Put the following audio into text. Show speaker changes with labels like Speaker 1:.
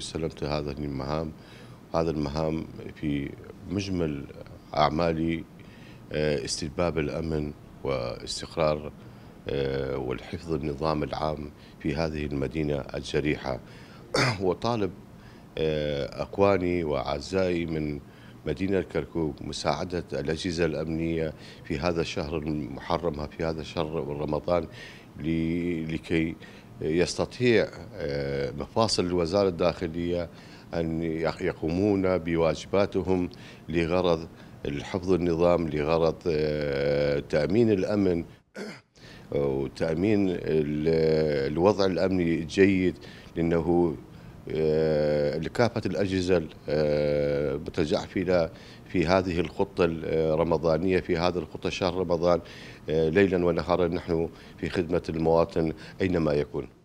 Speaker 1: واستلمت هذه المهام هذا المهام في مجمل أعمالي آه، استتباب الأمن واستقرار آه، والحفظ النظام العام في هذه المدينة الجريحة وطالب آه، أكواني وأعزائي من مدينة كركوك مساعدة الأجهزة الأمنية في هذا الشهر المحرم في هذا الشهر رمضان لكي يستطيع آه، مفاصل وزارة الداخلية أن يقومون بواجباتهم لغرض حفظ النظام لغرض آه، تأمين الأمن آه، وتأمين الوضع الأمني الجيد لأنه لكافه الاجهزه متجعفه آه، في, في هذه الخطه الرمضانيه آه، في هذا الخطه شهر رمضان آه، ليلا ونهارا نحن في خدمه المواطن اينما يكون